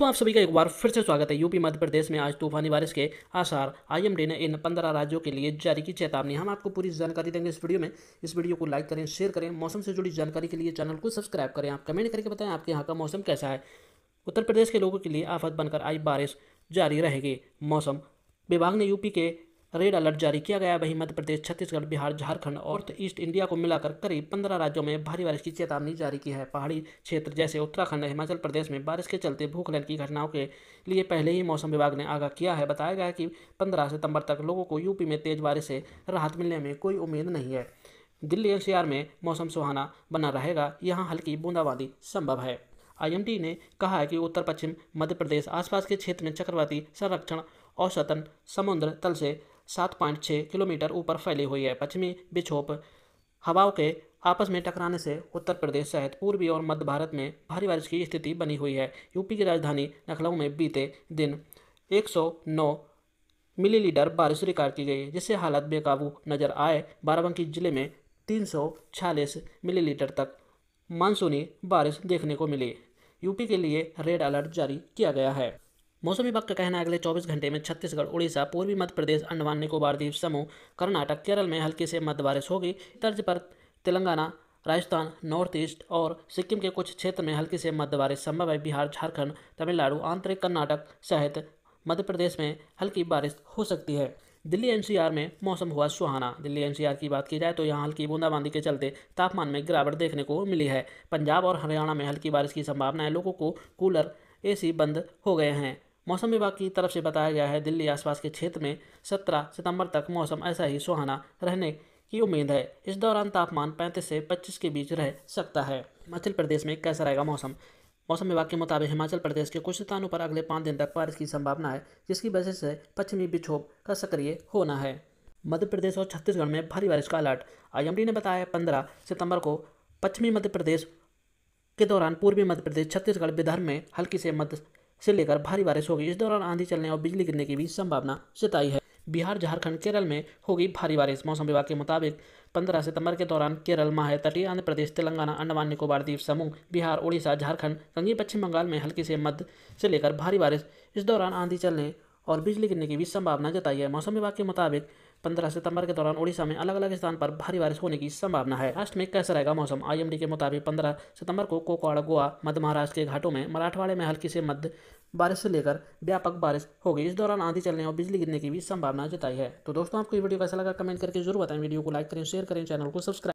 तो आप सभी का एक बार फिर से स्वागत है यूपी मध्य प्रदेश में आज तूफानी बारिश के आसार आईएमडी ने इन पंद्रह राज्यों के लिए जारी की चेतावनी हम आपको पूरी जानकारी देंगे इस वीडियो में इस वीडियो को लाइक करें शेयर करें मौसम से जुड़ी जानकारी के लिए चैनल को सब्सक्राइब करें आप कमेंट करके बताएं आपके यहाँ का मौसम कैसा है उत्तर प्रदेश के लोगों के लिए आफत बनकर आई बारिश जारी रहेगी मौसम विभाग ने यूपी के रेड अलर्ट जारी किया गया वहीं मध्य प्रदेश छत्तीसगढ़ बिहार झारखंड और ईस्ट इंडिया को मिलाकर करीब पंद्रह राज्यों में भारी बारिश की चेतावनी जारी की है पहाड़ी क्षेत्र जैसे उत्तराखंड हिमाचल प्रदेश में बारिश के चलते भूखलन की घटनाओं के लिए पहले ही मौसम विभाग ने आगाह किया है बताया गया कि पंद्रह सितंबर तक लोगों को यूपी में तेज बारिश से राहत मिलने में कोई उम्मीद नहीं है दिल्ली एनसीआर में मौसम सुहाना बना रहेगा यहाँ हल्की बूंदाबांदी संभव है आईएमडी ने कहा है कि उत्तर पश्चिम मध्य प्रदेश आसपास के क्षेत्र में चक्रवाती संरक्षण औसतन समुद्र तल से सात पॉइंट छः किलोमीटर ऊपर फैली हुई है पश्चिमी विक्षोभ हवाओं के आपस में टकराने से उत्तर प्रदेश सहित पूर्वी और मध्य भारत में भारी बारिश की स्थिति बनी हुई है यूपी की राजधानी लखनऊ में बीते दिन 109 मिलीलीटर बारिश रिकॉर्ड की गई जिससे हालत बेकाबू नजर आए बाराबंकी जिले में तीन मिलीलीटर तक मानसूनी बारिश देखने को मिली यूपी के लिए रेड अलर्ट जारी किया गया है मौसम विभाग का कहना है अगले 24 घंटे में छत्तीसगढ़ उड़ीसा पूर्वी मध्य प्रदेश अंडमान निकोबार द्वीप समूह कर्नाटक केरल में हल्की से मध्य बारिश होगी तर्ज पर तेलंगाना राजस्थान नॉर्थ ईस्ट और सिक्किम के कुछ क्षेत्र में हल्की से मध्य बारिश संभव है बिहार झारखंड तमिलनाडु आंतरिक कर्नाटक सहित मध्य प्रदेश में हल्की बारिश हो सकती है दिल्ली एनसीआर में मौसम हुआ सुहाना दिल्ली एनसीआर की बात की जाए तो यहाँ हल्की बूंदाबांदी के चलते तापमान में गिरावट देखने को मिली है पंजाब और हरियाणा में हल्की बारिश की संभावना है लोगों को कूलर एसी बंद हो गए हैं मौसम विभाग की तरफ से बताया गया है दिल्ली आसपास के क्षेत्र में 17 सितंबर तक मौसम ऐसा ही सुहाना रहने की उम्मीद है इस दौरान तापमान 35 से 25 के बीच रह सकता है हिमाचल प्रदेश में कैसा रहेगा मौसम मौसम विभाग के मुताबिक हिमाचल प्रदेश के कुछ स्थानों पर अगले पाँच दिन तक बारिश की संभावना है जिसकी वजह से पश्चिमी विक्षोभ का सक्रिय होना है मध्य प्रदेश और छत्तीसगढ़ में भारी बारिश का अलर्ट आई ने बताया पंद्रह सितंबर को पश्चिमी मध्य प्रदेश के दौरान पूर्वी मध्य प्रदेश छत्तीसगढ़ विदर्भ में हल्की से मध्य से लेकर भारी बारिश होगी इस दौरान आंधी चलने और बिजली गिरने की भी संभावना जताई है बिहार झारखंड केरल में होगी भारी बारिश मौसम विभाग के मुताबिक पंद्रह सितंबर के दौरान केरल माह तटीय आंध्र प्रदेश तेलंगाना अंडमान निकोबार द्वीप समूह बिहार उड़ीसा झारखंड संघीय पश्चिम बंगाल में हल्की से मध्य से लेकर भारी बारिश इस दौरान आंधी चलने और बिजली गिरने की भी संभावना जताई है मौसम विभाग के मुताबिक पंद्रह सितंबर के दौरान उड़ीसा में अलग अलग स्थान पर भारी बारिश होने की संभावना है राष्ट्र में कैसा रहेगा मौसम आईएमडी के मुताबिक पंद्रह सितंबर को कोकवाड़ गोवा मध्य महाराष्ट्र के घाटों में मराठवाड़े में हल्की से मध्य बारिश से लेकर व्यापक बारिश होगी इस दौरान आंधी चलने और बिजली गिरने की भी संभावना जताई है तो दोस्तों आपको ये वीडियो कैसा लगा कमेंट करके जरूर बताएं वीडियो को लाइक करें शेयर करें चैनल को सब्सक्राइब